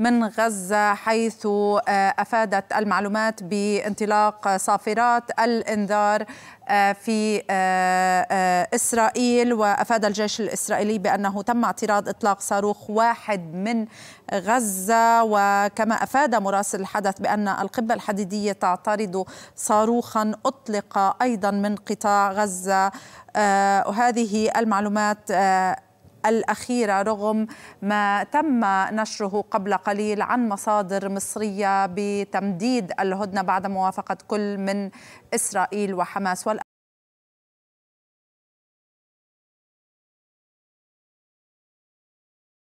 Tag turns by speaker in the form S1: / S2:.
S1: من غزة حيث آه، أفادت المعلومات بانطلاق صافرات الإنذار آه، في آه، إسرائيل وأفاد الجيش الإسرائيلي بأنه تم اعتراض إطلاق صاروخ واحد من غزة وكما أفاد مراسل الحدث بأن القبة الحديدية تعترض صاروخا أطلق أيضا من قطاع غزة وهذه المعلومات الأخيرة رغم ما تم نشره قبل قليل عن مصادر مصرية بتمديد الهدنة بعد موافقة كل من إسرائيل وحماس